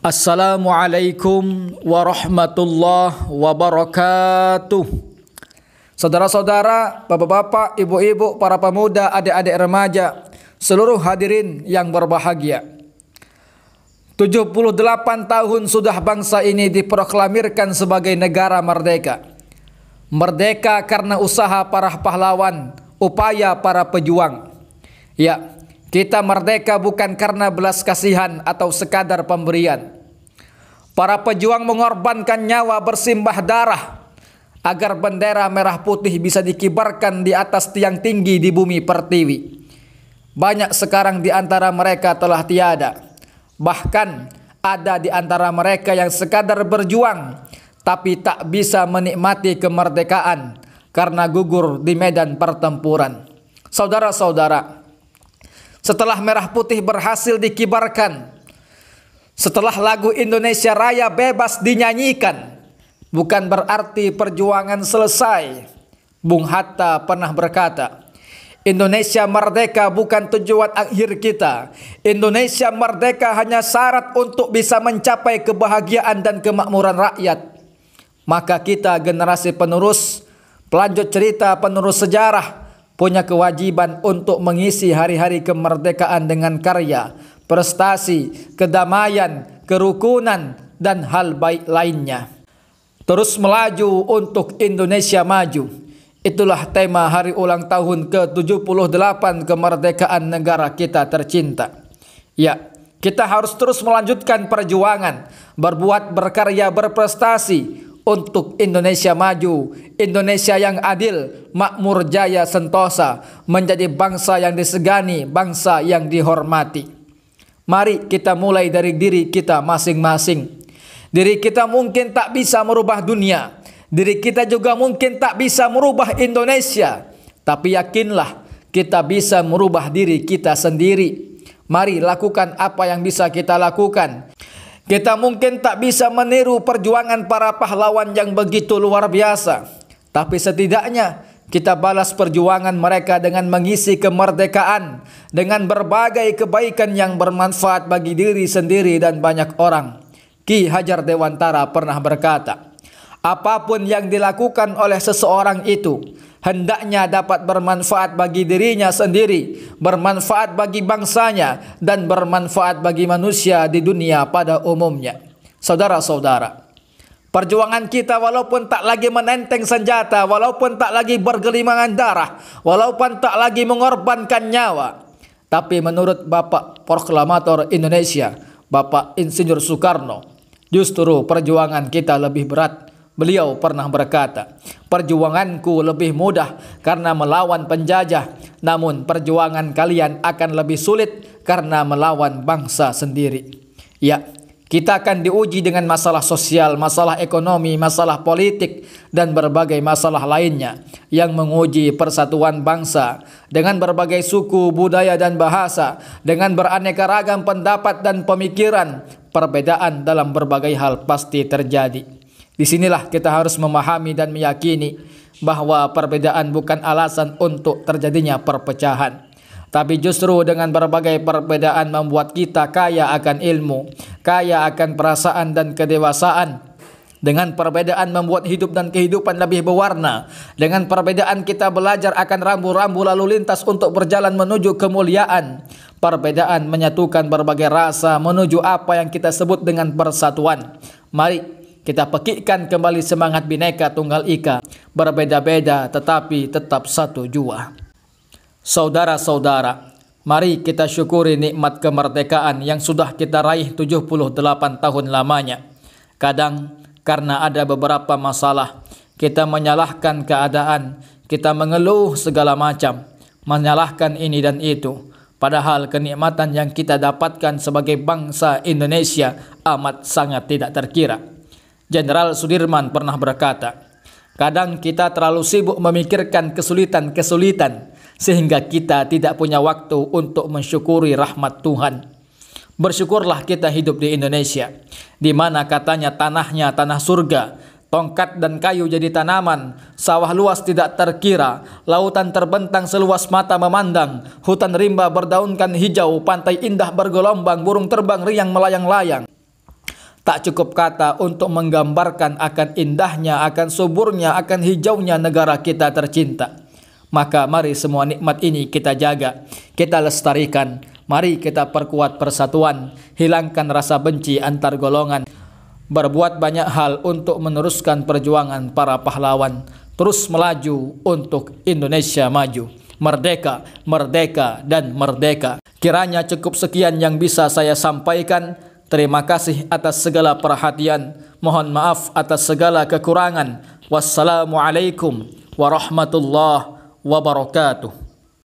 Assalamualaikum warahmatullahi wabarakatuh. Saudara-saudara, bapak-bapak, ibu-ibu, para pemuda, adik-adik remaja, seluruh hadirin yang berbahagia. 78 tahun sudah bangsa ini diproklamirkan sebagai negara merdeka. Merdeka karena usaha para pahlawan, upaya para pejuang. Ya, kita merdeka bukan karena belas kasihan atau sekadar pemberian. Para pejuang mengorbankan nyawa bersimbah darah agar bendera merah putih bisa dikibarkan di atas tiang tinggi di bumi pertiwi. Banyak sekarang di antara mereka telah tiada. Bahkan ada di antara mereka yang sekadar berjuang tapi tak bisa menikmati kemerdekaan karena gugur di medan pertempuran. Saudara-saudara, setelah merah putih berhasil dikibarkan, setelah lagu Indonesia Raya bebas dinyanyikan, bukan berarti perjuangan selesai. Bung Hatta pernah berkata, Indonesia merdeka bukan tujuan akhir kita. Indonesia merdeka hanya syarat untuk bisa mencapai kebahagiaan dan kemakmuran rakyat. Maka kita generasi penerus, pelanjut cerita penerus sejarah, punya kewajiban untuk mengisi hari-hari kemerdekaan dengan karya, prestasi, kedamaian, kerukunan, dan hal baik lainnya. Terus melaju untuk Indonesia maju. Itulah tema hari ulang tahun ke-78 kemerdekaan negara kita tercinta. Ya, kita harus terus melanjutkan perjuangan, berbuat berkarya berprestasi, untuk Indonesia maju, Indonesia yang adil, makmur jaya sentosa, menjadi bangsa yang disegani, bangsa yang dihormati. Mari kita mulai dari diri kita masing-masing. Diri kita mungkin tak bisa merubah dunia, diri kita juga mungkin tak bisa merubah Indonesia, tapi yakinlah kita bisa merubah diri kita sendiri. Mari lakukan apa yang bisa kita lakukan. Kita mungkin tak bisa meniru perjuangan para pahlawan yang begitu luar biasa. Tapi setidaknya kita balas perjuangan mereka dengan mengisi kemerdekaan dengan berbagai kebaikan yang bermanfaat bagi diri sendiri dan banyak orang. Ki Hajar Dewantara pernah berkata, Apapun yang dilakukan oleh seseorang itu hendaknya dapat bermanfaat bagi dirinya sendiri, bermanfaat bagi bangsanya dan bermanfaat bagi manusia di dunia pada umumnya. Saudara-saudara, Perjuangan kita walaupun tak lagi menenteng senjata, walaupun tak lagi bergelimangan darah, walaupun tak lagi mengorbankan nyawa. Tapi menurut Bapak Proklamator Indonesia, Bapak Insinyur Soekarno, justru perjuangan kita lebih berat Beliau pernah berkata, "Perjuanganku lebih mudah karena melawan penjajah, namun perjuangan kalian akan lebih sulit karena melawan bangsa sendiri." Ya, kita akan diuji dengan masalah sosial, masalah ekonomi, masalah politik, dan berbagai masalah lainnya yang menguji persatuan bangsa dengan berbagai suku, budaya, dan bahasa, dengan beraneka ragam pendapat dan pemikiran. Perbedaan dalam berbagai hal pasti terjadi. Disinilah kita harus memahami dan meyakini bahwa perbedaan bukan alasan untuk terjadinya perpecahan. Tapi justru dengan berbagai perbedaan membuat kita kaya akan ilmu, kaya akan perasaan dan kedewasaan. Dengan perbedaan membuat hidup dan kehidupan lebih berwarna. Dengan perbedaan kita belajar akan rambu-rambu lalu lintas untuk berjalan menuju kemuliaan. Perbedaan menyatukan berbagai rasa menuju apa yang kita sebut dengan persatuan. Mari kita pekikkan kembali semangat bineka tunggal ika, berbeda-beda tetapi tetap satu jua. Saudara-saudara, mari kita syukuri nikmat kemerdekaan yang sudah kita raih 78 tahun lamanya. Kadang karena ada beberapa masalah, kita menyalahkan keadaan, kita mengeluh segala macam, menyalahkan ini dan itu. Padahal kenikmatan yang kita dapatkan sebagai bangsa Indonesia amat sangat tidak terkira. Jenderal Sudirman pernah berkata, "Kadang kita terlalu sibuk memikirkan kesulitan-kesulitan sehingga kita tidak punya waktu untuk mensyukuri rahmat Tuhan." Bersyukurlah kita hidup di Indonesia, di mana katanya tanahnya tanah surga, tongkat dan kayu jadi tanaman, sawah luas tidak terkira, lautan terbentang seluas mata memandang, hutan rimba berdaunkan hijau, pantai indah bergelombang, burung terbang riang melayang-layang. Tak cukup kata untuk menggambarkan akan indahnya, akan suburnya, akan hijaunya negara kita tercinta. Maka mari semua nikmat ini kita jaga, kita lestarikan. Mari kita perkuat persatuan, hilangkan rasa benci antar golongan. Berbuat banyak hal untuk meneruskan perjuangan para pahlawan. Terus melaju untuk Indonesia maju. Merdeka, merdeka, dan merdeka. Kiranya cukup sekian yang bisa saya sampaikan. Terima kasih atas segala perhatian. Mohon maaf atas segala kekurangan. Wassalamualaikum warahmatullahi wabarakatuh.